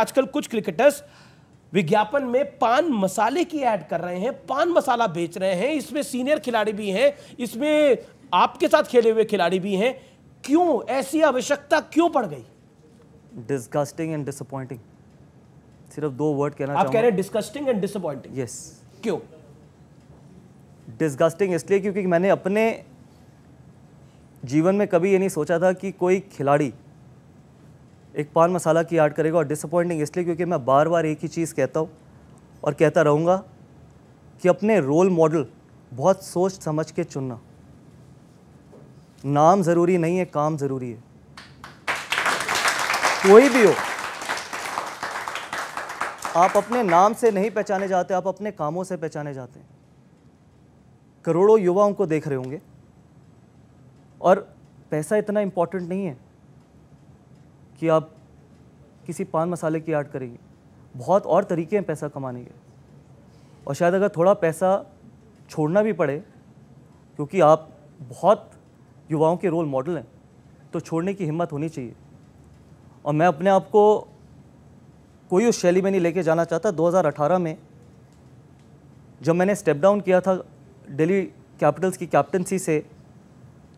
आजकल कुछ क्रिकेटर्स विज्ञापन में पान मसाले की ऐड कर रहे हैं पान मसाला बेच रहे हैं इसमें सीनियर खिलाड़ी भी हैं इसमें आपके साथ खेले हुए खिलाड़ी भी हैं क्यों ऐसी आवश्यकता क्यों पड़ गई डिस्गस्टिंग एंड डिसअपॉइंटिंग सिर्फ दो वर्ड कहना आप कह रहे हैं डिस्गस्टिंग एंड डिसअपॉइंटिंग यस क्यों डिस्गस्टिंग इसलिए क्योंकि मैंने अपने जीवन में कभी ये नहीं सोचा था कि कोई खिलाड़ी पान मसाला की याद करेगा और डिसअपॉइंटिंग इसलिए क्योंकि मैं बार बार एक ही चीज़ कहता हूँ और कहता रहूँगा कि अपने रोल मॉडल बहुत सोच समझ के चुनना नाम ज़रूरी नहीं है काम ज़रूरी है कोई भी हो आप अपने नाम से नहीं पहचाने जाते आप अपने कामों से पहचाने जाते हैं करोड़ों युवाओं को देख रहे होंगे और पैसा इतना इम्पोर्टेंट नहीं है कि आप किसी पान मसाले की आर्ट करेगी बहुत और तरीके हैं पैसा कमाने के और शायद अगर थोड़ा पैसा छोड़ना भी पड़े क्योंकि आप बहुत युवाओं के रोल मॉडल हैं तो छोड़ने की हिम्मत होनी चाहिए और मैं अपने आप को कोई उस शैली में नहीं लेके जाना चाहता 2018 में जब मैंने स्टेप डाउन किया था दिल्ली कैपिटल्स की कैप्टनसी से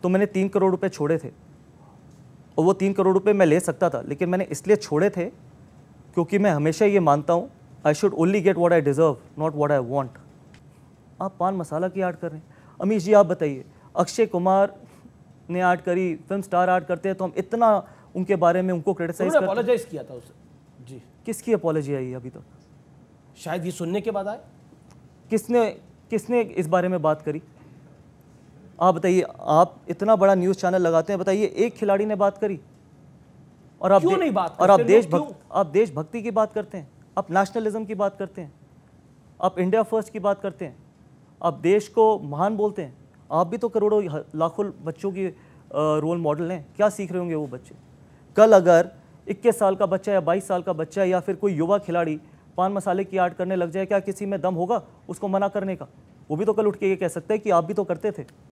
तो मैंने तीन करोड़ रुपए छोड़े थे और वो तीन करोड़ रुपये मैं ले सकता था लेकिन मैंने इसलिए छोड़े थे क्योंकि मैं हमेशा ये मानता हूँ I should only get what I deserve not what I want आप पान मसाला की आर्ट कर रहे हैं अमीश जी आप बताइए अक्षय कुमार ने आर्ट करी फिल्म स्टार आर्ट करते हैं तो हम इतना उनके बारे में उनको क्रिटिसाइज किया था उसे जी किसकी अपॉलोजी आई अभी तक शायद ये सुनने के बाद आए किसने किसने इस बारे में बात करी आप बताइए आप इतना बड़ा न्यूज़ चैनल लगाते हैं बताइए एक खिलाड़ी ने बात करी और आप नहीं बात और आप देश भक्त आप देशभक्ति की बात करते हैं आप नेशनलिज्म की बात करते हैं आप इंडिया फर्स्ट की बात करते हैं आप देश को महान बोलते हैं आप भी तो करोड़ों लाखों बच्चों की रोल मॉडल हैं क्या सीख रहे होंगे वो बच्चे कल अगर 21 साल का बच्चा या 22 साल का बच्चा या फिर कोई युवा खिलाड़ी पान मसाले की आर्ट करने लग जाए क्या किसी में दम होगा उसको मना करने का वो भी तो कल उठ के ये कह सकते हैं कि आप भी तो करते थे